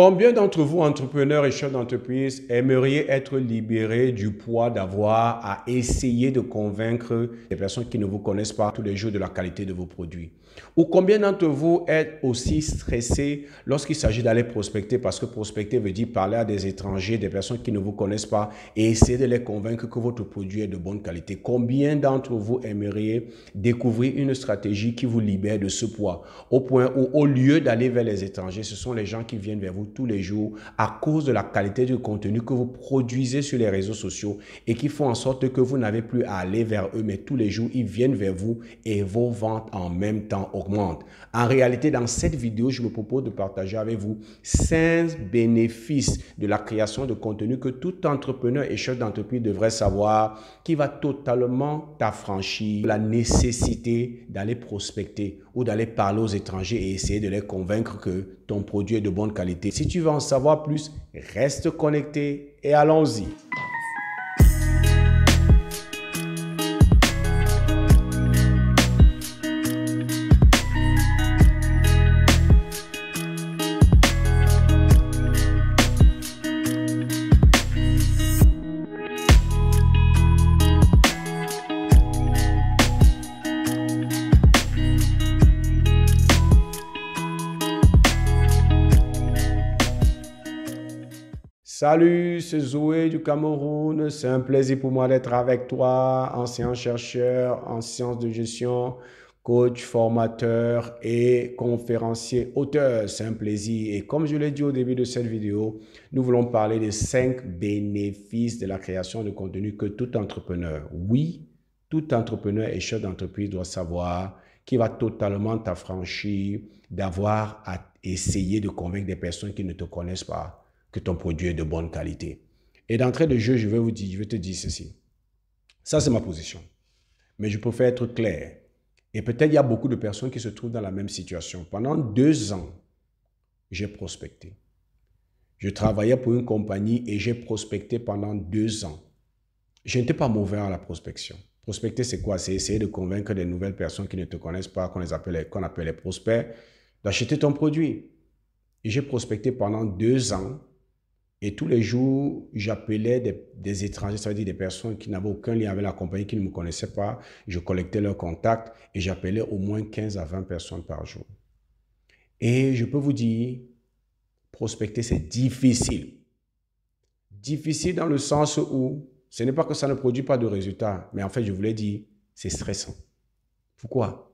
Combien d'entre vous, entrepreneurs et chefs d'entreprise, aimeriez être libérés du poids d'avoir à essayer de convaincre des personnes qui ne vous connaissent pas tous les jours de la qualité de vos produits ou combien d'entre vous êtes aussi stressé lorsqu'il s'agit d'aller prospecter Parce que prospecter veut dire parler à des étrangers, des personnes qui ne vous connaissent pas et essayer de les convaincre que votre produit est de bonne qualité. Combien d'entre vous aimeriez découvrir une stratégie qui vous libère de ce poids Au point où, au lieu d'aller vers les étrangers, ce sont les gens qui viennent vers vous tous les jours à cause de la qualité du contenu que vous produisez sur les réseaux sociaux et qui font en sorte que vous n'avez plus à aller vers eux, mais tous les jours, ils viennent vers vous et vos ventes en même temps augmente. En réalité, dans cette vidéo, je me propose de partager avec vous 5 bénéfices de la création de contenu que tout entrepreneur et chef d'entreprise devrait savoir qui va totalement t'affranchir la nécessité d'aller prospecter ou d'aller parler aux étrangers et essayer de les convaincre que ton produit est de bonne qualité. Si tu veux en savoir plus, reste connecté et allons-y. Salut, c'est Zoé du Cameroun. C'est un plaisir pour moi d'être avec toi, ancien chercheur en sciences de gestion, coach, formateur et conférencier, auteur. C'est un plaisir. Et comme je l'ai dit au début de cette vidéo, nous voulons parler des cinq bénéfices de la création de contenu que tout entrepreneur, oui, tout entrepreneur et chef d'entreprise doit savoir qui va totalement t'affranchir d'avoir à essayer de convaincre des personnes qui ne te connaissent pas que ton produit est de bonne qualité. Et d'entrée de jeu, je vais vous dire, je vais te dire ceci. Ça, c'est ma position. Mais je préfère être clair. Et peut-être il y a beaucoup de personnes qui se trouvent dans la même situation. Pendant deux ans, j'ai prospecté. Je travaillais pour une compagnie et j'ai prospecté pendant deux ans. Je n'étais pas mauvais à la prospection. Prospecter, c'est quoi C'est essayer de convaincre des nouvelles personnes qui ne te connaissent pas, qu'on appelle, qu'on appelle les prospects, d'acheter ton produit. Et j'ai prospecté pendant deux ans et tous les jours, j'appelais des, étrangers, ça veut dire des personnes qui n'avaient aucun lien avec la compagnie, qui ne me connaissaient pas. Je collectais leurs contacts et j'appelais au moins 15 à 20 personnes par jour. Et je peux vous dire, prospecter, c'est difficile. Difficile dans le sens où ce n'est pas que ça ne produit pas de résultats, mais en fait, je vous l'ai dit, c'est stressant. Pourquoi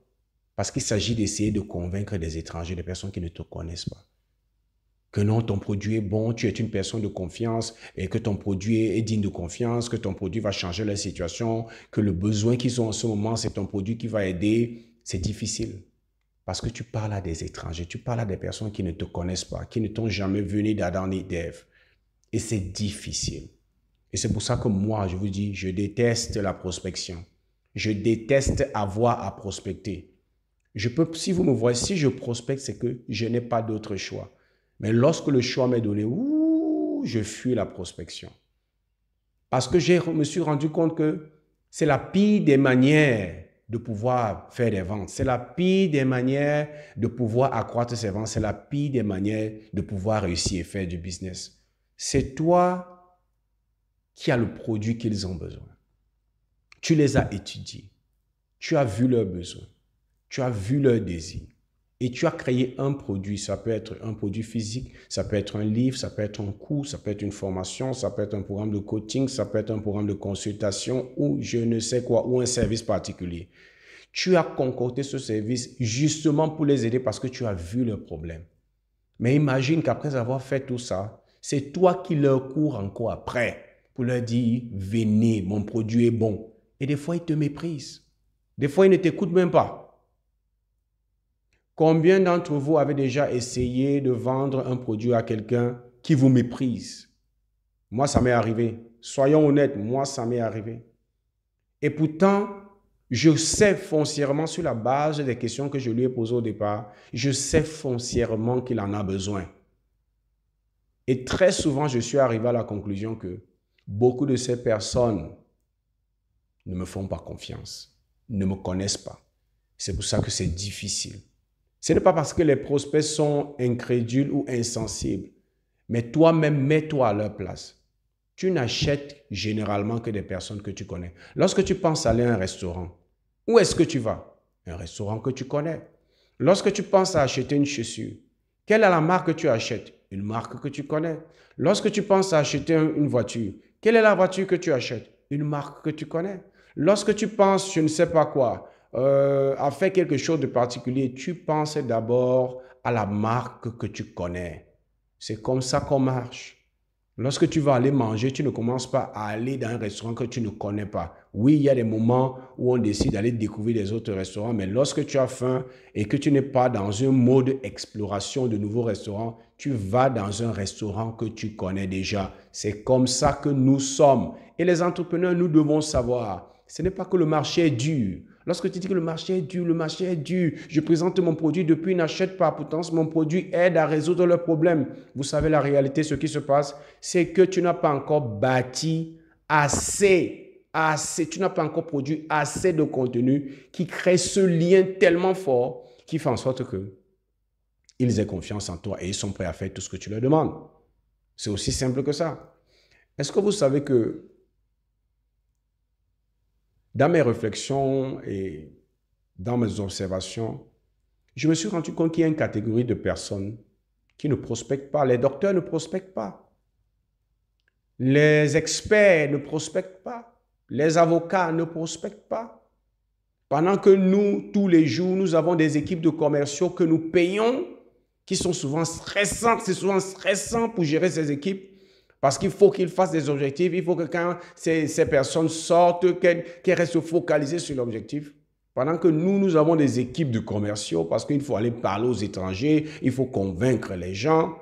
Parce qu'il s'agit d'essayer de convaincre des étrangers, des personnes qui ne te connaissent pas que non, ton produit est bon, tu es une personne de confiance et que ton produit est digne de confiance, que ton produit va changer la situation, que le besoin qu'ils ont en ce moment, c'est ton produit qui va aider, c'est difficile. Parce que tu parles à des étrangers, tu parles à des personnes qui ne te connaissent pas, qui ne t'ont jamais venu d'Adam et d'Ève. Et c'est difficile. Et c'est pour ça que moi, je vous dis, je déteste la prospection. Je déteste avoir à prospecter. Je peux, si vous me voyez, si je prospecte, c'est que je n'ai pas d'autre choix. Mais lorsque le choix m'est donné, ouh, je fuis la prospection. Parce que je me suis rendu compte que c'est la pire des manières de pouvoir faire des ventes. C'est la pire des manières de pouvoir accroître ses ventes. C'est la pire des manières de pouvoir réussir et faire du business. C'est toi qui as le produit qu'ils ont besoin. Tu les as étudiés. Tu as vu leurs besoins. Tu as vu leurs désirs. Et tu as créé un produit, ça peut être un produit physique, ça peut être un livre, ça peut être un cours, ça peut être une formation, ça peut être un programme de coaching, ça peut être un programme de consultation ou je ne sais quoi, ou un service particulier. Tu as concordé ce service justement pour les aider parce que tu as vu le problème. Mais imagine qu'après avoir fait tout ça, c'est toi qui leur cours encore après pour leur dire, venez, mon produit est bon. Et des fois, ils te méprisent. Des fois, ils ne t'écoutent même pas. Combien d'entre vous avez déjà essayé de vendre un produit à quelqu'un qui vous méprise Moi, ça m'est arrivé. Soyons honnêtes, moi, ça m'est arrivé. Et pourtant, je sais foncièrement, sur la base des questions que je lui ai posées au départ, je sais foncièrement qu'il en a besoin. Et très souvent, je suis arrivé à la conclusion que beaucoup de ces personnes ne me font pas confiance, ne me connaissent pas. C'est pour ça que c'est difficile. Ce n'est pas parce que les prospects sont incrédules ou insensibles, mais toi-même, mets-toi à leur place. Tu n'achètes généralement que des personnes que tu connais. Lorsque tu penses aller à un restaurant, où est-ce que tu vas Un restaurant que tu connais. Lorsque tu penses à acheter une chaussure, quelle est la marque que tu achètes Une marque que tu connais. Lorsque tu penses à acheter une voiture, quelle est la voiture que tu achètes Une marque que tu connais. Lorsque tu penses, je ne sais pas quoi, euh, a fait quelque chose de particulier, tu penses d'abord à la marque que tu connais. C'est comme ça qu'on marche. Lorsque tu vas aller manger, tu ne commences pas à aller dans un restaurant que tu ne connais pas. Oui, il y a des moments où on décide d'aller découvrir des autres restaurants, mais lorsque tu as faim et que tu n'es pas dans un mode exploration de nouveaux restaurants, tu vas dans un restaurant que tu connais déjà. C'est comme ça que nous sommes. Et les entrepreneurs, nous devons savoir, ce n'est pas que le marché est dur. Lorsque tu dis que le marché est dur, le marché est dur, je présente mon produit depuis n'achète pas, puissance. mon produit aide à résoudre le problème. Vous savez la réalité, ce qui se passe, c'est que tu n'as pas encore bâti assez, assez, tu n'as pas encore produit assez de contenu qui crée ce lien tellement fort qui fait en sorte que ils aient confiance en toi et ils sont prêts à faire tout ce que tu leur demandes. C'est aussi simple que ça. Est-ce que vous savez que dans mes réflexions et dans mes observations, je me suis rendu compte qu'il y a une catégorie de personnes qui ne prospectent pas. Les docteurs ne prospectent pas. Les experts ne prospectent pas. Les avocats ne prospectent pas. Pendant que nous, tous les jours, nous avons des équipes de commerciaux que nous payons, qui sont souvent stressantes. C'est souvent stressant pour gérer ces équipes. Parce qu'il faut qu'ils fassent des objectifs, il faut que quand ces, personnes sortent, qu'elles restent focalisées sur l'objectif. Pendant que nous, nous avons des équipes de commerciaux, parce qu'il faut aller parler aux étrangers, il faut convaincre les gens.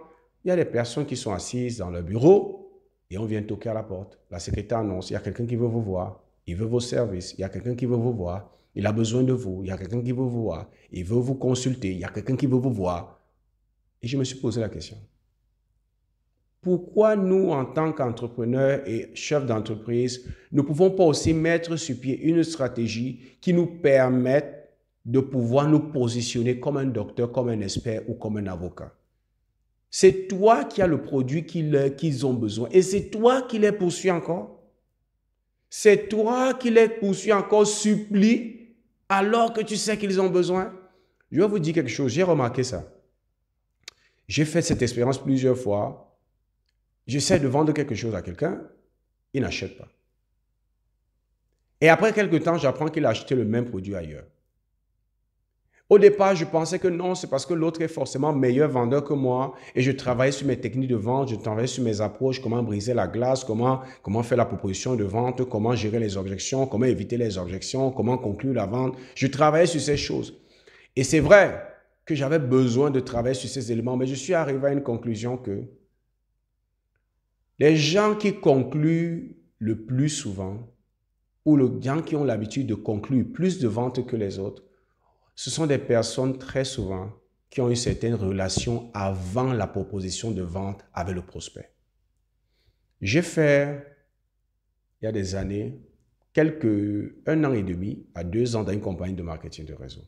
Il y a des personnes qui sont assises dans leur bureau et on vient toquer à la porte. La secrétaire annonce, il y a quelqu'un qui veut vous voir, il veut vos services, il y a quelqu'un qui veut vous voir, il a besoin de vous, il y a quelqu'un qui veut vous voir, il veut vous consulter, il y a quelqu'un qui veut vous voir. Et je me suis posé la question, pourquoi nous, en tant qu'entrepreneurs et chefs d'entreprise, ne pouvons pas aussi mettre sur pied une stratégie qui nous permette de pouvoir nous positionner comme un docteur, comme un expert ou comme un avocat. C'est toi qui as le produit qu'ils ont besoin et c'est toi qui les poursuis encore. C'est toi qui les poursuis encore, supplie, alors que tu sais qu'ils ont besoin. Je vais vous dire quelque chose, j'ai remarqué ça. J'ai fait cette expérience plusieurs fois j'essaie de vendre quelque chose à quelqu'un, il n'achète pas. Et après quelques temps, j'apprends qu'il a acheté le même produit ailleurs. Au départ, je pensais que non, c'est parce que l'autre est forcément meilleur vendeur que moi et je travaillais sur mes techniques de vente, je travaillais sur mes approches, comment briser la glace, comment, comment faire la proposition de vente, comment gérer les objections, comment éviter les objections, comment conclure la vente. Je travaillais sur ces choses. Et c'est vrai que j'avais besoin de travailler sur ces éléments, mais je suis arrivé à une conclusion que les gens qui concluent le plus souvent, ou les gens qui ont l'habitude de conclure plus de ventes que les autres, ce sont des personnes très souvent qui ont eu certaines relations avant la proposition de vente avec le prospect. J'ai fait, il y a des années, quelques, un an et demi à deux ans dans une compagnie de marketing de réseau.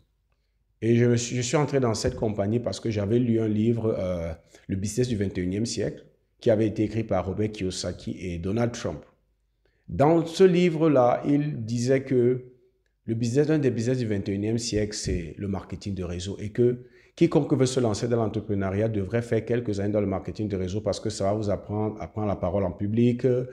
Et je, me suis, suis entré dans cette compagnie parce que j'avais lu un livre, euh, Le business du 21e siècle, qui avait été écrit par Robert Kiyosaki et Donald Trump. Dans ce livre-là, il disait que le business, un des business du 21e siècle, c'est le marketing de réseau et que Quiconque veut se lancer dans l'entrepreneuriat devrait faire quelques années dans le marketing de réseau parce que ça va vous apprendre à prendre la parole en public, euh,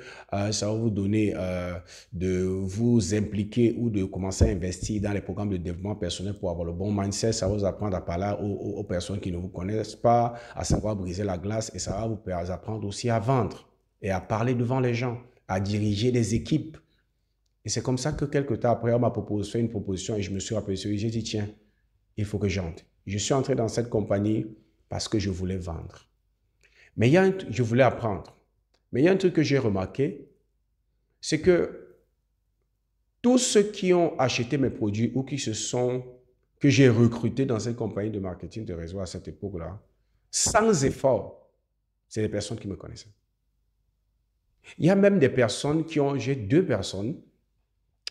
ça va vous donner euh, de vous impliquer ou de commencer à investir dans les programmes de développement personnel pour avoir le bon mindset, ça va vous apprendre à parler aux, personnes qui ne vous connaissent pas, à savoir briser la glace et ça va vous apprendre aussi à vendre et à parler devant les gens, à diriger des équipes. Et c'est comme ça que quelques temps après, on m'a proposé, une proposition et je me suis rappelé, j'ai dit, tiens, il faut que j'entre. Je suis entré dans cette compagnie parce que je voulais vendre. Mais il y a je voulais apprendre. Mais il y a un truc que j'ai remarqué, c'est que tous ceux qui ont acheté mes produits ou qui se sont, que j'ai recrutés dans cette compagnie de marketing de réseau à cette époque-là, sans effort, c'est des personnes qui me connaissaient. Il y a même des personnes qui ont, j'ai deux personnes,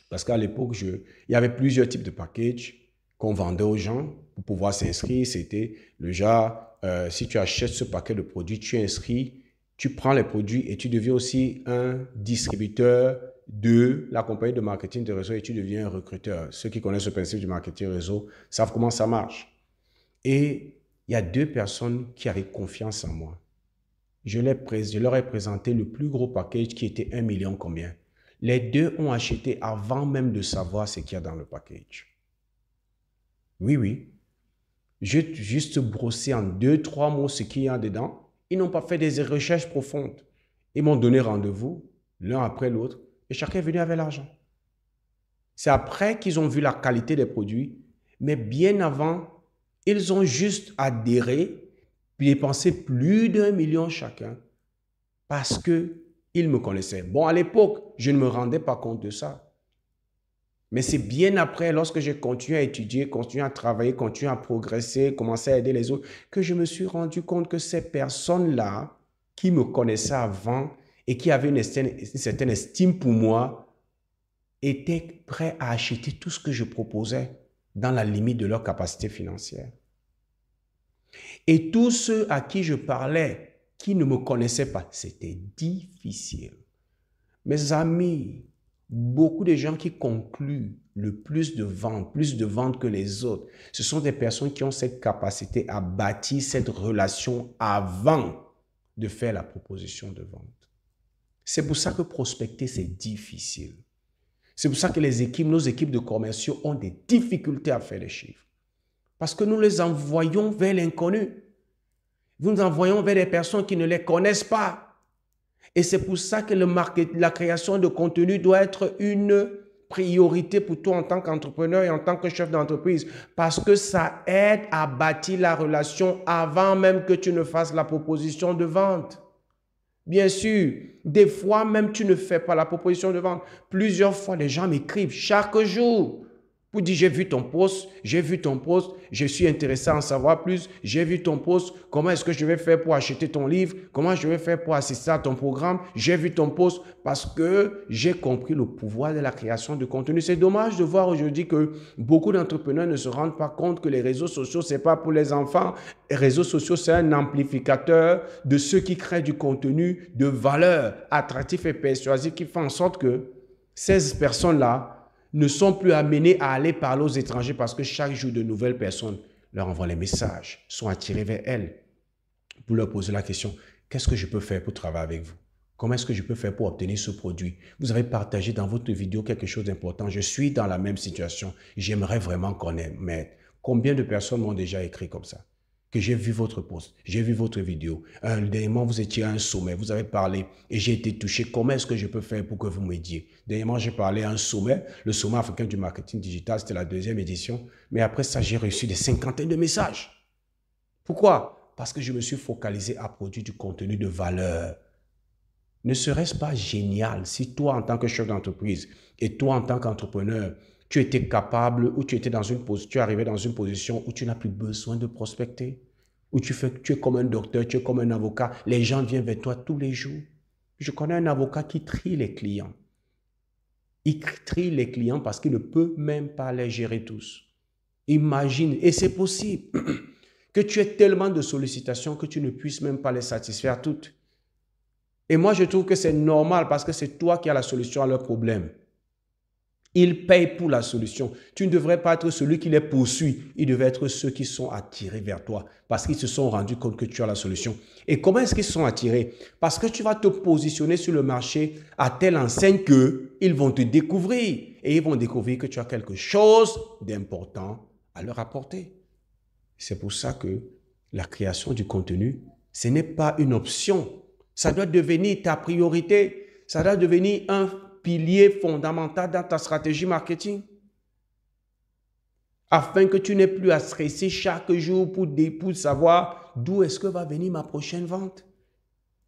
parce qu'à l'époque, il y avait plusieurs types de packages qu'on vendait aux gens pour pouvoir s'inscrire, c'était le genre, euh, si tu achètes ce paquet de produits, tu inscris, tu prends les produits et tu deviens aussi un distributeur de la compagnie de marketing de réseau et tu deviens un recruteur. Ceux qui connaissent le principe du marketing réseau savent comment ça marche. Et il y a deux personnes qui avaient confiance en moi. Je, leur ai présenté le plus gros package qui était un million combien. Les deux ont acheté avant même de savoir ce qu'il y a dans le package. Oui, oui. J'ai juste brossé en deux, trois mots ce qu'il y a dedans. Ils n'ont pas fait des recherches profondes. Ils m'ont donné rendez-vous l'un après l'autre et chacun est venu avec l'argent. C'est après qu'ils ont vu la qualité des produits, mais bien avant, ils ont juste adhéré, puis dépensé plus d'un million chacun parce que me connaissaient. Bon, à l'époque, je ne me rendais pas compte de ça. Mais c'est bien après, lorsque j'ai continué à étudier, continué à travailler, continué à progresser, commencé à aider les autres, que je me suis rendu compte que ces personnes-là, qui me connaissaient avant et qui avaient une, certaine estime pour moi, étaient prêts à acheter tout ce que je proposais dans la limite de leur capacité financière. Et tous ceux à qui je parlais, qui ne me connaissaient pas, c'était difficile. Mes amis, beaucoup de gens qui concluent le plus de ventes, plus de ventes que les autres, ce sont des personnes qui ont cette capacité à bâtir cette relation avant de faire la proposition de vente. C'est pour ça que prospecter, c'est difficile. C'est pour ça que les équipes, nos équipes de commerciaux ont des difficultés à faire les chiffres. Parce que nous les envoyons vers l'inconnu. Nous nous envoyons vers des personnes qui ne les connaissent pas. Et c'est pour ça que la création de contenu doit être une priorité pour toi en tant qu'entrepreneur et en tant que chef d'entreprise parce que ça aide à bâtir la relation avant même que tu ne fasses la proposition de vente. Bien sûr, des fois même tu ne fais pas la proposition de vente. Plusieurs fois les gens m'écrivent chaque jour. Pour dire, j'ai vu ton post, j'ai vu ton poste, je suis intéressé à en savoir plus, j'ai vu ton post, comment est-ce que je vais faire pour acheter ton livre, comment je vais faire pour assister à ton programme, j'ai vu ton post parce que j'ai compris le pouvoir de la création de contenu. C'est dommage de voir aujourd'hui que beaucoup d'entrepreneurs ne se rendent pas compte que les réseaux sociaux, c'est pas pour les enfants. Les réseaux sociaux, c'est un amplificateur de ceux qui créent du contenu de valeur attractif et persuasif qui fait en sorte que ces personnes-là ne sont plus amenés à aller parler aux étrangers parce que chaque jour, de nouvelles personnes leur envoient les messages, sont attirées vers elles pour leur poser la question, qu'est-ce que je peux faire pour travailler avec vous Comment est-ce que je peux faire pour obtenir ce produit Vous avez partagé dans votre vidéo quelque chose d'important. Je suis dans la même situation. J'aimerais vraiment qu'on connaître. Mais combien de personnes m'ont déjà écrit comme ça que j'ai vu votre post, j'ai vu votre vidéo. Un, dernièrement, vous étiez à un sommet, vous avez parlé et j'ai été touché. Comment est-ce que je peux faire pour que vous m'aidiez Dernièrement, j'ai parlé à un sommet, le sommet africain du marketing digital, c'était la deuxième édition. Mais après ça, j'ai reçu des cinquantaines de messages. Pourquoi Parce que je me suis focalisé à produire du contenu de valeur. Ne serait-ce pas génial si toi, en tant que chef d'entreprise et toi, en tant qu'entrepreneur, tu étais capable ou tu étais dans une position, tu arrivais dans une position où tu n'as plus besoin de prospecter, où tu fais, tu es comme un docteur, tu es comme un avocat. Les gens viennent vers toi tous les jours. Je connais un avocat qui trie les clients. Il trie les clients parce qu'il ne peut même pas les gérer tous. Imagine, et c'est possible que tu aies tellement de sollicitations que tu ne puisses même pas les satisfaire toutes. Et moi, je trouve que c'est normal parce que c'est toi qui as la solution à leurs problèmes. Ils payent pour la solution. Tu ne devrais pas être celui qui les poursuit. Ils devraient être ceux qui sont attirés vers toi parce qu'ils se sont rendus compte que tu as la solution. Et comment est-ce qu'ils sont attirés Parce que tu vas te positionner sur le marché à telle enseigne que ils vont te découvrir et ils vont découvrir que tu as quelque chose d'important à leur apporter. C'est pour ça que la création du contenu, ce n'est pas une option. Ça doit devenir ta priorité. Ça doit devenir un pilier fondamental dans ta stratégie marketing. Afin que tu n'aies plus à stresser chaque jour pour, pour savoir d'où est-ce que va venir ma prochaine vente.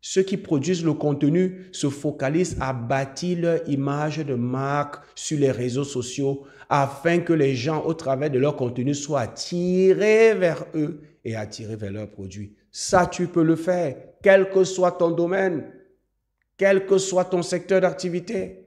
Ceux qui produisent le contenu se focalisent à bâtir leur image de marque sur les réseaux sociaux afin que les gens, au travers de leur contenu, soient attirés vers eux et attirés vers leurs produits. Ça, tu peux le faire, quel que soit ton domaine, quel que soit ton secteur d'activité.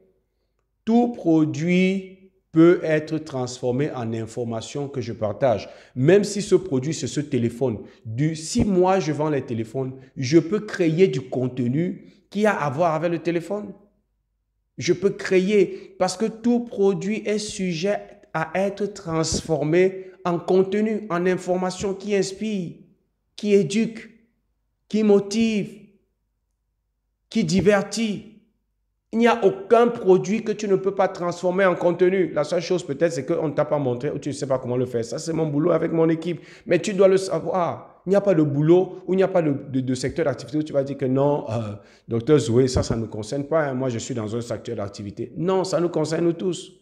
Tout produit peut être transformé en information que je partage. Même si ce produit, c'est ce téléphone. Du, si moi, je vends les téléphones, je peux créer du contenu qui a à voir avec le téléphone. Je peux créer parce que tout produit est sujet à être transformé en contenu, en information qui inspire, qui éduque, qui motive, qui divertit. Il n'y a aucun produit que tu ne peux pas transformer en contenu. La seule chose peut-être, c'est qu'on ne t'a pas montré ou tu ne sais pas comment le faire. Ça, c'est mon boulot avec mon équipe. Mais tu dois le savoir. Il n'y a pas de boulot ou il n'y a pas de, secteur d'activité où tu vas dire que non, euh, docteur Zoué, ça, ça ne nous concerne pas. Hein. Moi, je suis dans un secteur d'activité. Non, ça nous concerne tous.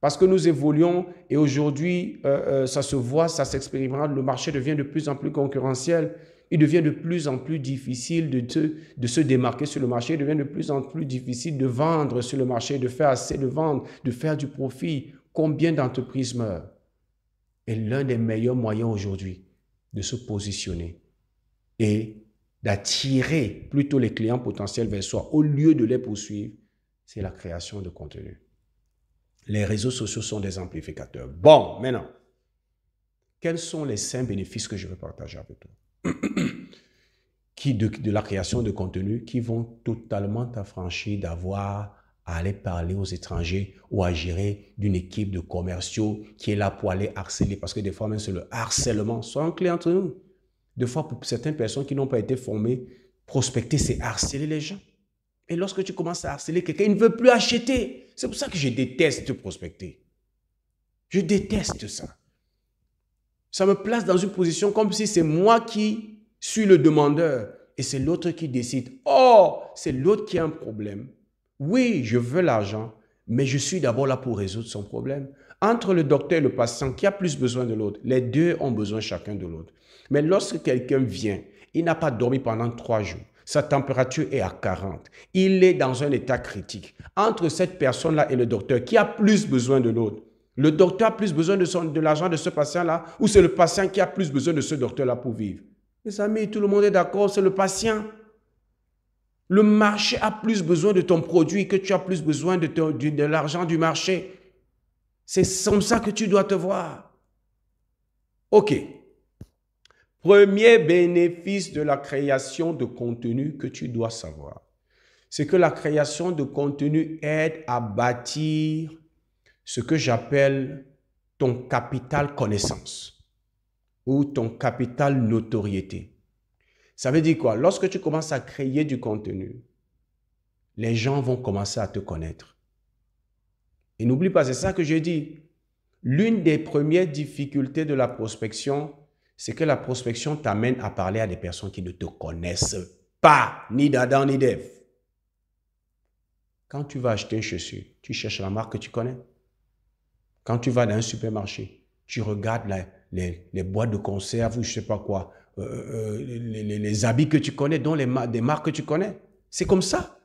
Parce que nous évoluons et aujourd'hui, euh, euh, ça se voit, ça s'expérimente. Le marché devient de plus en plus concurrentiel il devient de plus en plus difficile de, de, se démarquer sur le marché, il devient de plus en plus difficile de vendre sur le marché, de faire assez de ventes, de faire du profit. Combien d'entreprises meurent Et l'un des meilleurs moyens aujourd'hui de se positionner et d'attirer plutôt les clients potentiels vers soi au lieu de les poursuivre, c'est la création de contenu. Les réseaux sociaux sont des amplificateurs. Bon, maintenant, quels sont les cinq bénéfices que je veux partager avec toi qui de, la création de contenu qui vont totalement t'affranchir d'avoir à aller parler aux étrangers ou à gérer d'une équipe de commerciaux qui est là pour aller harceler. Parce que des fois, même c'est le harcèlement. un clé entre nous. Des fois, pour certaines personnes qui n'ont pas été formées, prospecter, c'est harceler les gens. Et lorsque tu commences à harceler quelqu'un, il ne veut plus acheter. C'est pour ça que je déteste prospecter. Je déteste ça ça me place dans une position comme si c'est moi qui suis le demandeur et c'est l'autre qui décide. oh, c'est l'autre qui a un problème. Oui, je veux l'argent, mais je suis d'abord là pour résoudre son problème. Entre le docteur et le patient, qui a plus besoin de l'autre Les deux ont besoin chacun de l'autre. Mais lorsque quelqu'un vient, il n'a pas dormi pendant trois jours, sa température est à 40, il est dans un état critique. Entre cette personne-là et le docteur, qui a plus besoin de l'autre le docteur a plus besoin de, de l'argent de ce patient-là ou c'est le patient qui a plus besoin de ce docteur-là pour vivre Mes amis, tout le monde est d'accord, c'est le patient. Le marché a plus besoin de ton produit que tu as plus besoin de, de l'argent du marché. C'est comme ça que tu dois te voir. OK. Premier bénéfice de la création de contenu que tu dois savoir, c'est que la création de contenu aide à bâtir ce que j'appelle ton capital connaissance ou ton capital notoriété. Ça veut dire quoi Lorsque tu commences à créer du contenu, les gens vont commencer à te connaître. Et n'oublie pas, c'est ça que je dis. L'une des premières difficultés de la prospection, c'est que la prospection t'amène à parler à des personnes qui ne te connaissent pas, ni d'Adam ni d'Ève. Quand tu vas acheter une chaussure, tu cherches la marque que tu connais. Quand tu vas dans un supermarché, tu regardes les, boîtes de conserve ou je sais pas quoi, euh, euh, les, habits que tu connais, dont les des marques que tu connais. C'est comme ça.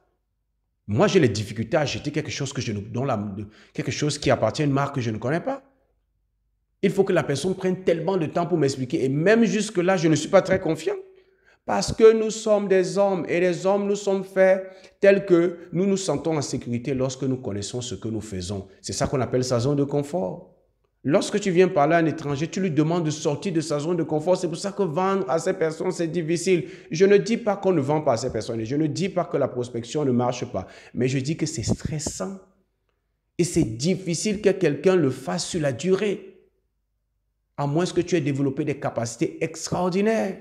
Moi, j'ai les difficultés à acheter quelque chose que je la, quelque chose qui appartient à une marque que je ne connais pas. Il faut que la personne prenne tellement de temps pour m'expliquer. Et même jusque-là, je ne suis pas très confiant. Parce que nous sommes des hommes et les hommes nous sommes faits tels que nous nous sentons en sécurité lorsque nous connaissons ce que nous faisons. C'est ça qu'on appelle sa zone de confort. Lorsque tu viens parler à un étranger, tu lui demandes de sortir de sa zone de confort. C'est pour ça que vendre à ces personnes, c'est difficile. Je ne dis pas qu'on ne vend pas à ces personnes. Je ne dis pas que la prospection ne marche pas. Mais je dis que c'est stressant. Et c'est difficile que quelqu'un le fasse sur la durée. À moins que tu aies développé des capacités extraordinaires.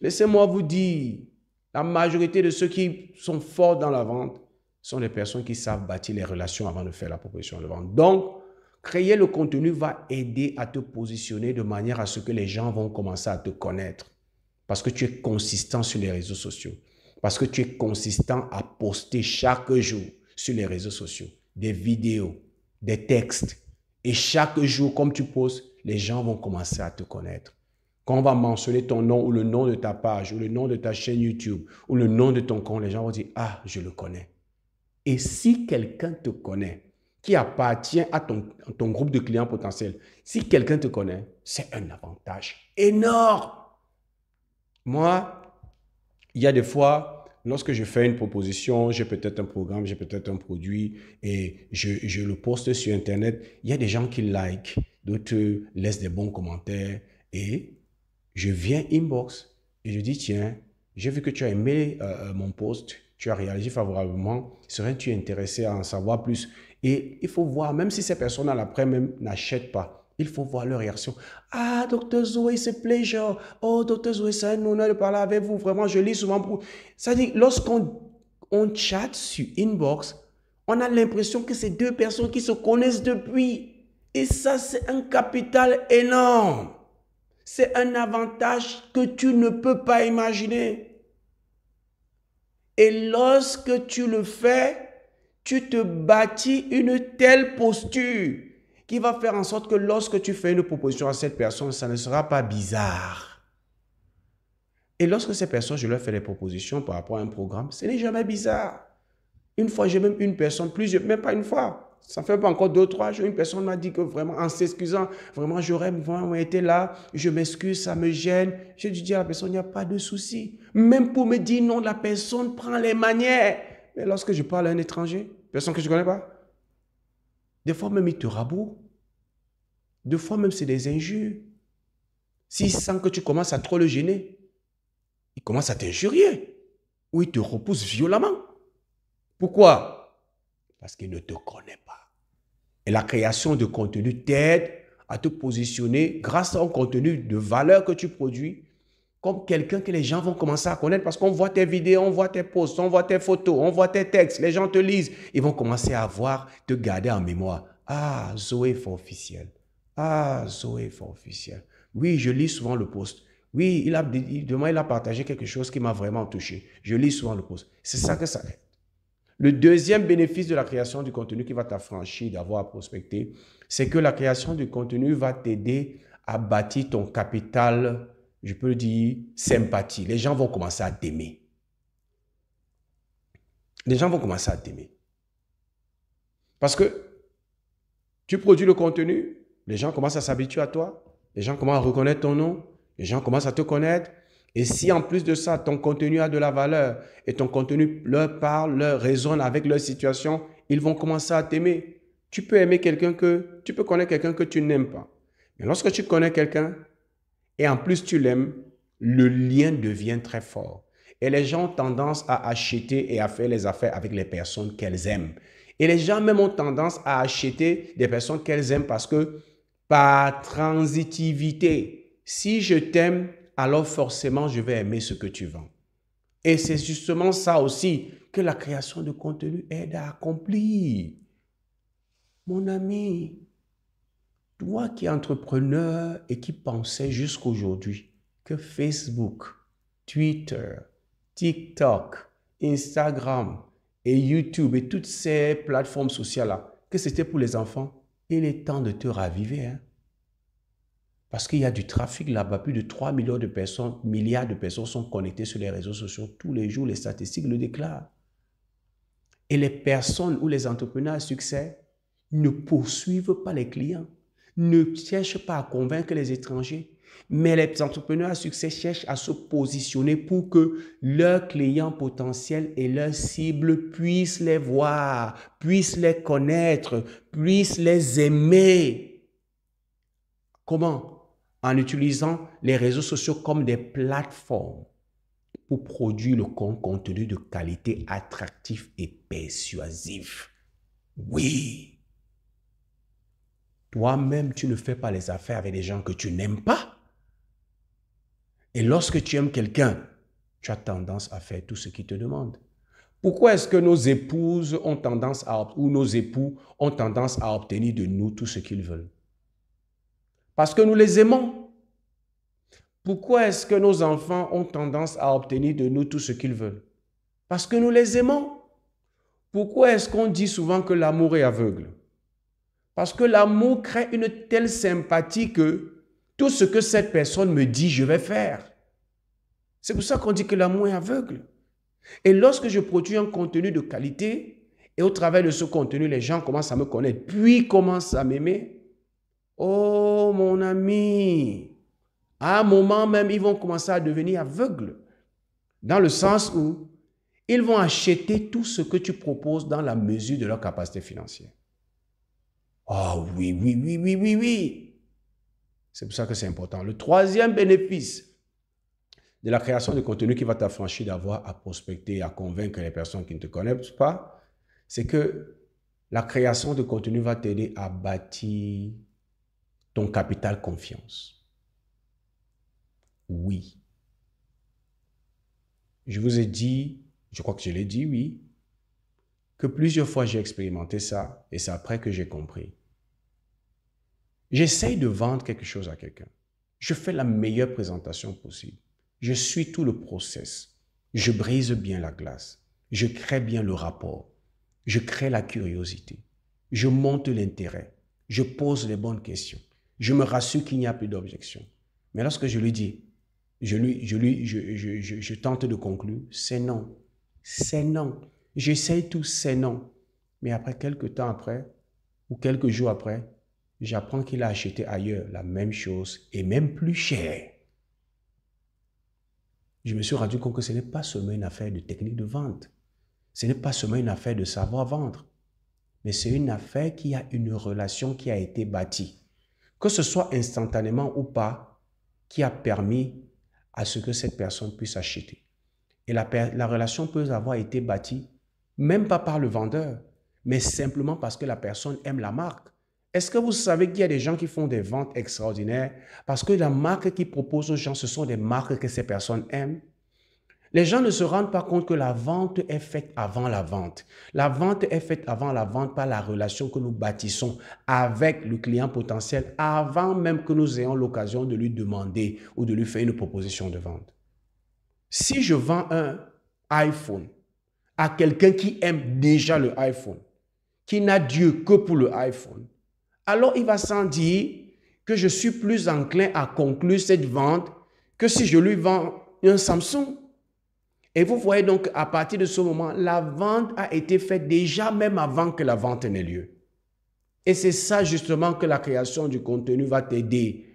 Laissez-moi vous dire, la majorité de ceux qui sont forts dans la vente sont les personnes qui savent bâtir les relations avant de faire la proposition de vente. Donc, créer le contenu va aider à te positionner de manière à ce que les gens vont commencer à te connaître. Parce que tu es consistant sur les réseaux sociaux. Parce que tu es consistant à poster chaque jour sur les réseaux sociaux des vidéos, des textes. Et chaque jour, comme tu poses, les gens vont commencer à te connaître. Quand on va mentionner ton nom ou le nom de ta page ou le nom de ta chaîne YouTube ou le nom de ton compte, les gens vont dire, ah, je le connais. Et si quelqu'un te connaît, qui appartient à ton, ton groupe de clients potentiels, si quelqu'un te connaît, c'est un avantage énorme. Moi, il y a des fois, lorsque je fais une proposition, j'ai peut-être un programme, j'ai peut-être un produit et je, je, le poste sur Internet, il y a des gens qui likent, d'autres laissent des bons commentaires et je viens inbox et je dis, tiens, j'ai vu que tu as aimé euh, euh, mon post, tu as réagi favorablement, serais-tu intéressé à en savoir plus Et il faut voir, même si ces personnes-là, après même, n'achètent pas, il faut voir leur réaction. Ah, docteur Zoé, c'est plaisir. Oh, docteur Zoé, c'est un honneur de parler avec vous. Vraiment, je lis souvent pour... C'est-à-dire, lorsqu'on on chatte sur inbox, on a l'impression que c'est deux personnes qui se connaissent depuis. Et ça, c'est un capital énorme c'est un avantage que tu ne peux pas imaginer. Et lorsque tu le fais, tu te bâtis une telle posture qui va faire en sorte que lorsque tu fais une proposition à cette personne, ça ne sera pas bizarre. Et lorsque ces personnes, je leur fais des propositions par rapport à un programme, ce n'est jamais bizarre. Une fois, j'ai même une personne, plusieurs, même pas une fois ça fait pas encore deux, trois jours, une personne m'a dit que vraiment, en s'excusant, vraiment, j'aurais vraiment été là, je m'excuse, ça me gêne. J'ai dû dire à la personne, il n'y a pas de souci. Même pour me dire non, la personne prend les manières. Mais lorsque je parle à un étranger, personne que je ne connais pas, des fois même, il te raboue. Des fois même, c'est des injures. S'il sent que tu commences à trop le gêner, il commence à t'injurier ou il te repousse violemment. Pourquoi parce qu'il ne te connaît pas. Et la création de contenu t'aide à te positionner grâce à un contenu de valeur que tu produis comme quelqu'un que les gens vont commencer à connaître parce qu'on voit tes vidéos, on voit tes posts, on voit tes photos, on voit tes textes, les gens te lisent. Ils vont commencer à voir, te garder en mémoire. Ah, Zoé officiel. Ah, Zoé officiel. Oui, je lis souvent le post. Oui, il a, demain, il a partagé quelque chose qui m'a vraiment touché. Je lis souvent le post. C'est ça que ça. Le deuxième bénéfice de la création du contenu qui va t'affranchir d'avoir à prospecter, c'est que la création du contenu va t'aider à bâtir ton capital, je peux le dire, sympathie. Les gens vont commencer à t'aimer. Les gens vont commencer à t'aimer. Parce que tu produis le contenu, les gens commencent à s'habituer à toi, les gens commencent à reconnaître ton nom, les gens commencent à te connaître, et si en plus de ça, ton contenu a de la valeur et ton contenu leur parle, leur résonne avec leur situation, ils vont commencer à t'aimer. Tu peux aimer quelqu'un que, tu peux connaître quelqu'un que tu n'aimes pas. Mais lorsque tu connais quelqu'un et en plus tu l'aimes, le lien devient très fort. Et les gens ont tendance à acheter et à faire les affaires avec les personnes qu'elles aiment. Et les gens même ont tendance à acheter des personnes qu'elles aiment parce que par transitivité, si je t'aime, alors forcément je vais aimer ce que tu vends. Et c'est justement ça aussi que la création de contenu aide à accomplir. Mon ami, toi qui es entrepreneur et qui pensais jusqu'aujourd'hui que Facebook, Twitter, TikTok, Instagram et YouTube et toutes ces plateformes sociales-là, que c'était pour les enfants, il est temps de te raviver. Hein? Parce qu'il y a du trafic là-bas. Plus de 3 millions de personnes, milliards de personnes sont connectées sur les réseaux sociaux tous les jours. Les statistiques le déclarent. Et les personnes ou les entrepreneurs à succès ne poursuivent pas les clients, ne cherchent pas à convaincre les étrangers. Mais les entrepreneurs à succès cherchent à se positionner pour que leurs clients potentiels et leurs cibles puissent les voir, puissent les connaître, puissent les aimer. Comment en utilisant les réseaux sociaux comme des plateformes pour produire le contenu de qualité attractif et persuasif. Oui. Toi-même, tu ne fais pas les affaires avec des gens que tu n'aimes pas. Et lorsque tu aimes quelqu'un, tu as tendance à faire tout ce qu'il te demande. Pourquoi est-ce que nos épouses ont tendance à, ou nos époux ont tendance à obtenir de nous tout ce qu'ils veulent? Parce que nous les aimons. Pourquoi est-ce que nos enfants ont tendance à obtenir de nous tout ce qu'ils veulent Parce que nous les aimons. Pourquoi est-ce qu'on dit souvent que l'amour est aveugle Parce que l'amour crée une telle sympathie que tout ce que cette personne me dit, je vais faire. C'est pour ça qu'on dit que l'amour est aveugle. Et lorsque je produis un contenu de qualité, et au travers de ce contenu, les gens commencent à me connaître, puis commencent à m'aimer, Oh mon ami, à un moment même, ils vont commencer à devenir aveugles, dans le sens où ils vont acheter tout ce que tu proposes dans la mesure de leur capacité financière. Oh oui, oui, oui, oui, oui, oui. C'est pour ça que c'est important. Le troisième bénéfice de la création de contenu qui va t'affranchir d'avoir à prospecter et à convaincre les personnes qui ne te connaissent pas, c'est que la création de contenu va t'aider à bâtir ton capital confiance. Oui. Je vous ai dit, je crois que je l'ai dit, oui, que plusieurs fois j'ai expérimenté ça et c'est après que j'ai compris. J'essaye de vendre quelque chose à quelqu'un. Je fais la meilleure présentation possible. Je suis tout le process. Je brise bien la glace. Je crée bien le rapport. Je crée la curiosité. Je monte l'intérêt. Je pose les bonnes questions je me rassure qu'il n'y a plus d'objection. Mais lorsque je lui dis, je, lui, je, lui, je, tente de conclure, c'est non, c'est non. J'essaye tout, c'est non. Mais après, quelques temps après, ou quelques jours après, j'apprends qu'il a acheté ailleurs la même chose et même plus cher. Je me suis rendu compte que ce n'est pas seulement une affaire de technique de vente. Ce n'est pas seulement une affaire de savoir vendre. Mais c'est une affaire qui a une relation qui a été bâtie que ce soit instantanément ou pas, qui a permis à ce que cette personne puisse acheter. Et la, relation peut avoir été bâtie, même pas par le vendeur, mais simplement parce que la personne aime la marque. Est-ce que vous savez qu'il y a des gens qui font des ventes extraordinaires parce que la marque qu'ils proposent aux gens, ce sont des marques que ces personnes aiment les gens ne se rendent pas compte que la vente est faite avant la vente. La vente est faite avant la vente par la relation que nous bâtissons avec le client potentiel avant même que nous ayons l'occasion de lui demander ou de lui faire une proposition de vente. Si je vends un iPhone à quelqu'un qui aime déjà le iPhone, qui n'a Dieu que pour le iPhone, alors il va sans dire que je suis plus enclin à conclure cette vente que si je lui vends un Samsung. Et vous voyez donc à partir de ce moment, la vente a été faite déjà même avant que la vente n'ait lieu. Et c'est ça justement que la création du contenu va t'aider.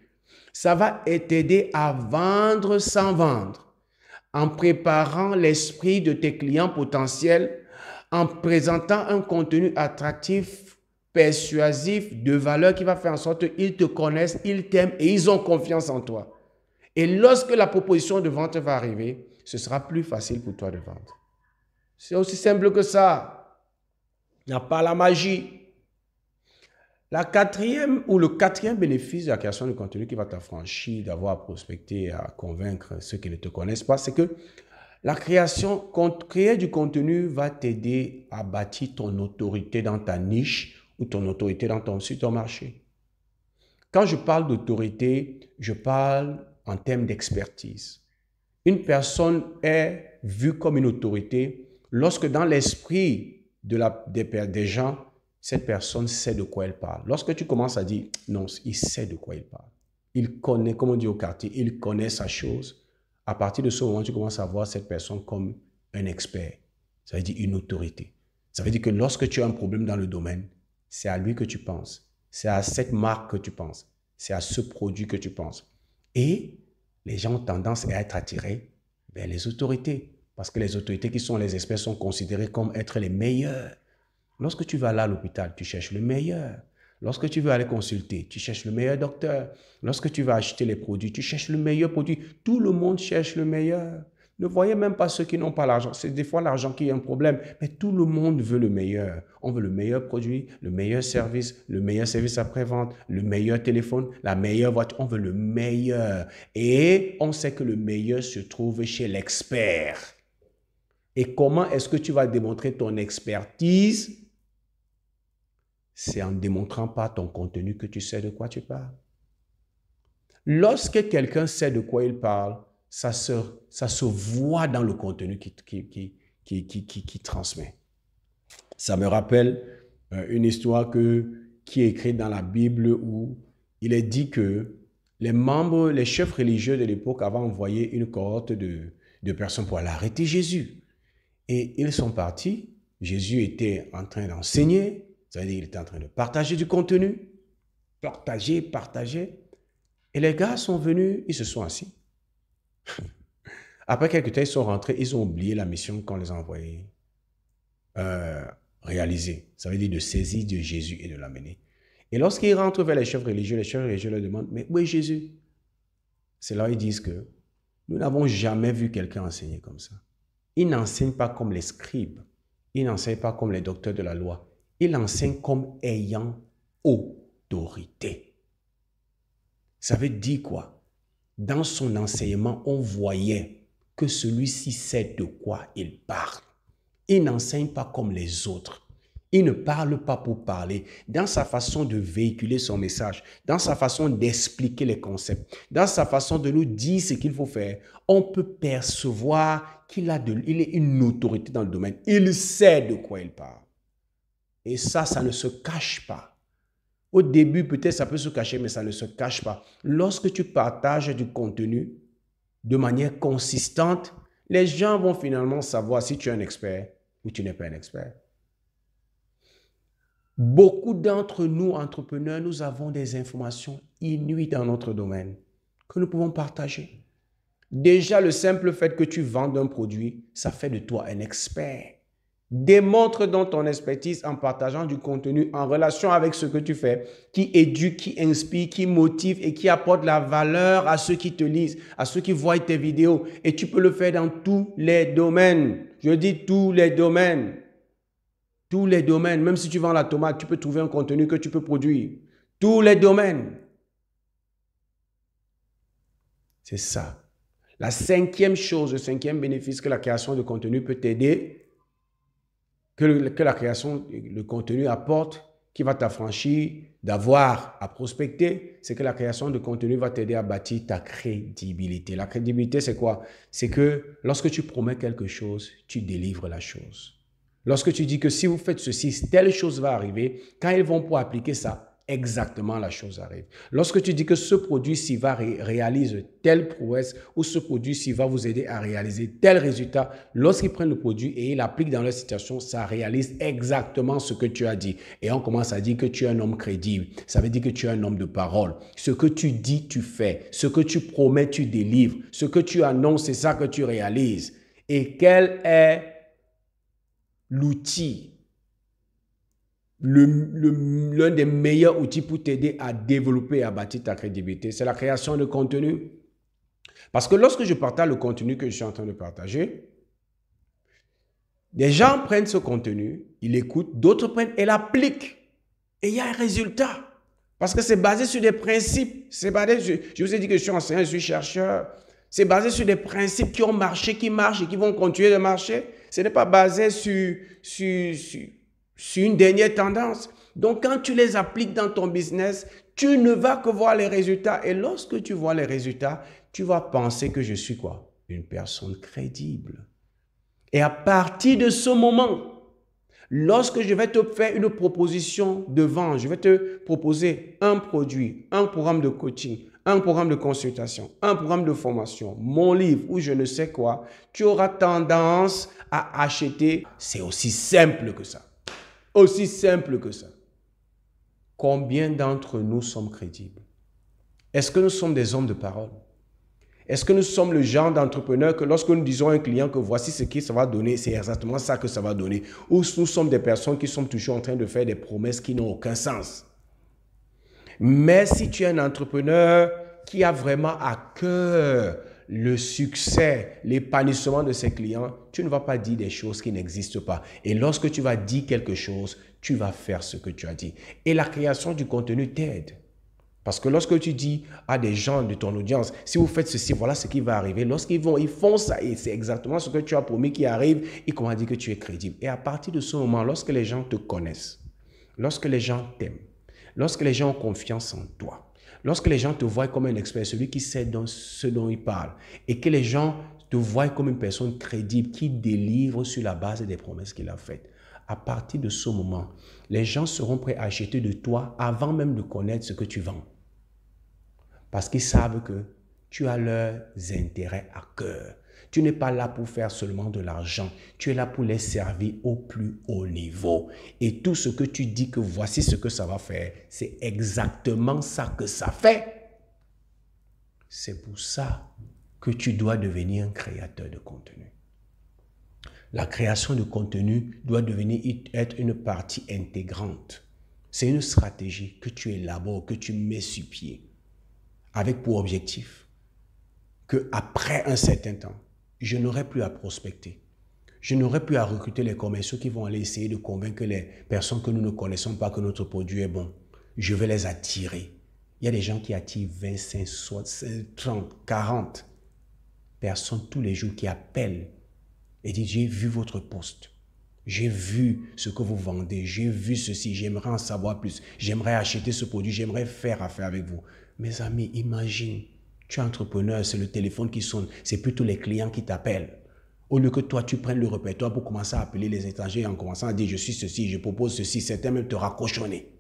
Ça va t'aider à vendre sans vendre, en préparant l'esprit de tes clients potentiels, en présentant un contenu attractif, persuasif, de valeur qui va faire en sorte qu'ils te connaissent, ils t'aiment et ils ont confiance en toi. Et lorsque la proposition de vente va arriver, ce sera plus facile pour toi de vendre. C'est aussi simple que ça. Il n'y a pas la magie. La quatrième ou le quatrième bénéfice de la création de contenu qui va t'affranchir d'avoir à prospecter à convaincre ceux qui ne te connaissent pas, c'est que la création, créer du contenu va t'aider à bâtir ton autorité dans ta niche ou ton autorité dans ton, sur ton marché. Quand je parle d'autorité, je parle en termes d'expertise. Une personne est vue comme une autorité lorsque dans l'esprit de la, des, des gens, cette personne sait de quoi elle parle. Lorsque tu commences à dire, non, il sait de quoi il parle. Il connaît, comme on dit au quartier, il connaît sa chose. À partir de ce moment, tu commences à voir cette personne comme un expert. Ça veut dire une autorité. Ça veut dire que lorsque tu as un problème dans le domaine, c'est à lui que tu penses. C'est à cette marque que tu penses. C'est à ce produit que tu penses. Et les gens ont tendance à être attirés vers les autorités. Parce que les autorités qui sont les experts sont considérées comme être les meilleurs. Lorsque tu vas là à l'hôpital, tu cherches le meilleur. Lorsque tu veux aller consulter, tu cherches le meilleur docteur. Lorsque tu vas acheter les produits, tu cherches le meilleur produit. Tout le monde cherche le meilleur. Ne voyez même pas ceux qui n'ont pas l'argent. C'est des fois l'argent qui est un problème. Mais tout le monde veut le meilleur. On veut le meilleur produit, le meilleur service, le meilleur service après-vente, le meilleur téléphone, la meilleure voiture. On veut le meilleur. Et on sait que le meilleur se trouve chez l'expert. Et comment est-ce que tu vas démontrer ton expertise C'est en démontrant pas ton contenu que tu sais de quoi tu parles. Lorsque quelqu'un sait de quoi il parle, ça se, ça se voit dans le contenu qui, qui, qui, qui transmet. Ça me rappelle euh, une histoire que, qui est écrite dans la Bible où il est dit que les membres, les chefs religieux de l'époque avaient envoyé une cohorte de, de personnes pour aller arrêter Jésus. Et ils sont partis. Jésus était en train d'enseigner, c'est-à-dire qu'il était en train de partager du contenu, partager, partager. Et les gars sont venus, ils se sont assis. Après quelques temps, ils sont rentrés, ils ont oublié la mission qu'on les a envoyés euh, réaliser. Ça veut dire de saisir de Jésus et de l'amener. Et lorsqu'ils rentrent vers les chefs religieux, les chefs religieux leur demandent, mais où est Jésus C'est là ils disent que nous n'avons jamais vu quelqu'un enseigner comme ça. Il n'enseigne pas comme les scribes, il n'enseigne pas comme les docteurs de la loi, il enseigne comme ayant autorité. Ça veut dire quoi dans son enseignement, on voyait que celui-ci sait de quoi il parle. Il n'enseigne pas comme les autres. Il ne parle pas pour parler. Dans sa façon de véhiculer son message, dans sa façon d'expliquer les concepts, dans sa façon de nous dire ce qu'il faut faire, on peut percevoir qu'il a de, il est une autorité dans le domaine. Il sait de quoi il parle. Et ça, ça ne se cache pas au début, peut-être ça peut se cacher, mais ça ne se cache pas. Lorsque tu partages du contenu de manière consistante, les gens vont finalement savoir si tu es un expert ou tu n'es pas un expert. Beaucoup d'entre nous, entrepreneurs, nous avons des informations inuites dans notre domaine que nous pouvons partager. Déjà, le simple fait que tu vends un produit, ça fait de toi un expert. Démontre donc ton expertise en partageant du contenu en relation avec ce que tu fais, qui éduque, qui inspire, qui motive et qui apporte la valeur à ceux qui te lisent, à ceux qui voient tes vidéos. Et tu peux le faire dans tous les domaines. Je dis tous les domaines. Tous les domaines. Même si tu vends la tomate, tu peux trouver un contenu que tu peux produire. Tous les domaines. C'est ça. La cinquième chose, le cinquième bénéfice que la création de contenu peut t'aider que, la création, le contenu apporte, qui va t'affranchir d'avoir à prospecter, c'est que la création de contenu va t'aider à bâtir ta crédibilité. La crédibilité, c'est quoi C'est que lorsque tu promets quelque chose, tu délivres la chose. Lorsque tu dis que si vous faites ceci, telle chose va arriver, quand ils vont pour appliquer ça, exactement la chose arrive. Lorsque tu dis que ce produit-ci va telle prouesse ou ce produit-ci va vous aider à réaliser tel résultat, lorsqu'ils prennent le produit et il l'appliquent dans leur situation, ça réalise exactement ce que tu as dit. Et on commence à dire que tu es un homme crédible. Ça veut dire que tu es un homme de parole. Ce que tu dis, tu fais. Ce que tu promets, tu délivres. Ce que tu annonces, c'est ça que tu réalises. Et quel est l'outil l'un des meilleurs outils pour t'aider à développer et à bâtir ta crédibilité, c'est la création de contenu. Parce que lorsque je partage le contenu que je suis en train de partager, des gens prennent ce contenu, ils l'écoutent, d'autres prennent et l'appliquent. Et il y a un résultat. Parce que c'est basé sur des principes. C'est basé je vous ai dit que je suis enseignant, je suis chercheur. C'est basé sur des principes qui ont marché, qui marchent et qui vont continuer de marcher. Ce n'est pas basé sur, sur c'est une dernière tendance. Donc quand tu les appliques dans ton business, tu ne vas que voir les résultats. Et lorsque tu vois les résultats, tu vas penser que je suis quoi Une personne crédible. Et à partir de ce moment, lorsque je vais te faire une proposition de vente, je vais te proposer un produit, un programme de coaching, un programme de consultation, un programme de formation, mon livre ou je ne sais quoi, tu auras tendance à acheter. C'est aussi simple que ça. Aussi simple que ça. Combien d'entre nous sommes crédibles Est-ce que nous sommes des hommes de parole Est-ce que nous sommes le genre d'entrepreneur que lorsque nous disons à un client que voici ce qui ça va donner, c'est exactement ça que ça va donner Ou nous sommes des personnes qui sont toujours en train de faire des promesses qui n'ont aucun sens Mais si tu es un entrepreneur qui a vraiment à cœur le succès, l'épanouissement de ses clients, tu ne vas pas dire des choses qui n'existent pas. Et lorsque tu vas dire quelque chose, tu vas faire ce que tu as dit. Et la création du contenu t'aide. Parce que lorsque tu dis à des gens de ton audience, si vous faites ceci, voilà ce qui va arriver. Lorsqu'ils vont, ils font ça et c'est exactement ce que tu as promis qui arrive, ils commencent dire que tu es crédible. Et à partir de ce moment, lorsque les gens te connaissent, lorsque les gens t'aiment, lorsque les gens ont confiance en toi, Lorsque les gens te voient comme un expert, celui qui sait dans ce dont il parle, et que les gens te voient comme une personne crédible qui délivre sur la base des promesses qu'il a faites, à partir de ce moment, les gens seront prêts à acheter de toi avant même de connaître ce que tu vends. Parce qu'ils savent que tu as leurs intérêts à cœur. Tu n'es pas là pour faire seulement de l'argent. Tu es là pour les servir au plus haut niveau. Et tout ce que tu dis que voici ce que ça va faire, c'est exactement ça que ça fait. C'est pour ça que tu dois devenir un créateur de contenu. La création de contenu doit devenir être une partie intégrante. C'est une stratégie que tu élabores, que tu mets sur pied, avec pour objectif que après un certain temps, je n'aurai plus à prospecter. Je n'aurai plus à recruter les commerciaux qui vont aller essayer de convaincre les personnes que nous ne connaissons pas que notre produit est bon. Je vais les attirer. Il y a des gens qui attirent 25, 30, 40 personnes tous les jours qui appellent et disent J'ai vu votre poste. J'ai vu ce que vous vendez. J'ai vu ceci. J'aimerais en savoir plus. J'aimerais acheter ce produit. J'aimerais faire affaire avec vous. Mes amis, imagine tu es entrepreneur, c'est le téléphone qui sonne, c'est plutôt les clients qui t'appellent. Au lieu que toi, tu prennes le répertoire pour commencer à appeler les étrangers en commençant à dire je suis ceci, je propose ceci, certains même te raccrochonner.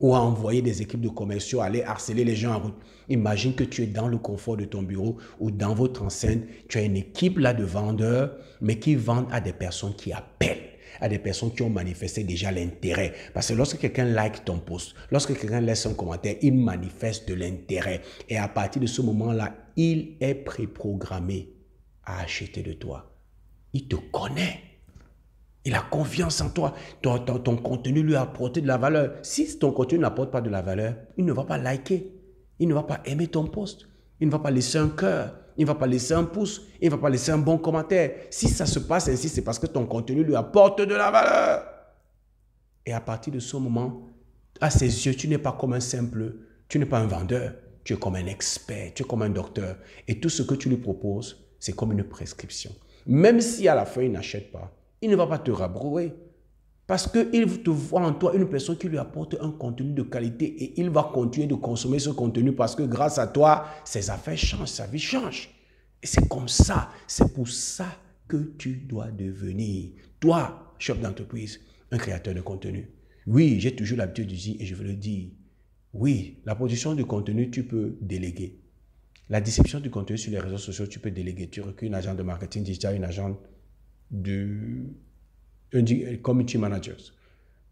Ou à envoyer des équipes de commerciaux aller harceler les gens en route. Imagine que tu es dans le confort de ton bureau ou dans votre enceinte, tu as une équipe là de vendeurs, mais qui vendent à des personnes qui appellent à des personnes qui ont manifesté déjà l'intérêt. Parce que lorsque quelqu'un like ton post, lorsque quelqu'un laisse un commentaire, il manifeste de l'intérêt. Et à partir de ce moment-là, il est préprogrammé à acheter de toi. Il te connaît. Il a confiance en toi. Ton, contenu lui a apporté de la valeur. Si ton contenu n'apporte pas de la valeur, il ne va pas liker. Il ne va pas aimer ton post. Il ne va pas laisser un cœur il ne va pas laisser un pouce, il ne va pas laisser un bon commentaire. Si ça se passe ainsi, c'est parce que ton contenu lui apporte de la valeur. Et à partir de ce moment, à ses yeux, tu n'es pas comme un simple, tu n'es pas un vendeur, tu es comme un expert, tu es comme un docteur. Et tout ce que tu lui proposes, c'est comme une prescription. Même si à la fin, il n'achète pas, il ne va pas te rabrouer. Parce qu'il te voit en toi une personne qui lui apporte un contenu de qualité et il va continuer de consommer ce contenu parce que grâce à toi, ses affaires changent, sa vie change. Et c'est comme ça, c'est pour ça que tu dois devenir, toi, chef d'entreprise, un créateur de contenu. Oui, j'ai toujours l'habitude de dire, et je veux le dire, oui, la production du contenu, tu peux déléguer. La distribution du contenu sur les réseaux sociaux, tu peux déléguer. Tu recueilles une agente de marketing digital, une agente de euh, community managers.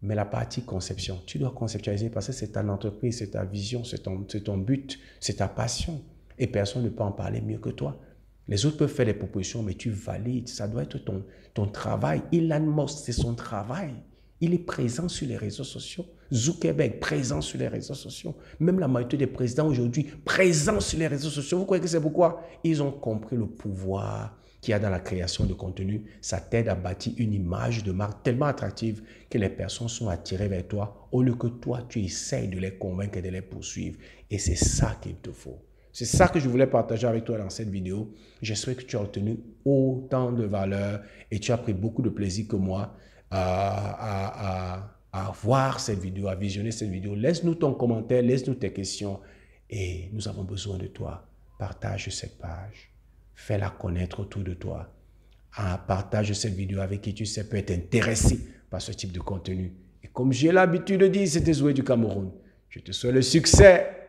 Mais la partie conception, tu dois conceptualiser parce que c'est ta entreprise, c'est ta vision, c'est ton, ton but, c'est ta passion. Et personne ne peut en parler mieux que toi. Les autres peuvent faire des propositions, mais tu valides. Ça doit être ton, ton travail. Elon Musk, c'est son travail. Il est présent sur les réseaux sociaux. Zuckerberg, présent sur les réseaux sociaux. Même la majorité des présidents aujourd'hui, présents sur les réseaux sociaux. Vous croyez que c'est pourquoi Ils ont compris le pouvoir qu'il y a dans la création de contenu, ça t'aide à bâtir une image de marque tellement attractive que les personnes sont attirées vers toi au lieu que toi, tu essayes de les convaincre et de les poursuivre. Et c'est ça qu'il te faut. C'est ça que je voulais partager avec toi dans cette vidéo. J'espère que tu as obtenu autant de valeur et tu as pris beaucoup de plaisir que moi à, à voir cette vidéo, à visionner cette vidéo. Laisse-nous ton commentaire, laisse-nous tes questions et nous avons besoin de toi. Partage cette page. Fais-la connaître autour de toi. Ah, partage cette vidéo avec qui tu sais peut être intéressé par ce type de contenu. Et comme j'ai l'habitude de dire, c'était Zoé du Cameroun. Je te souhaite le succès.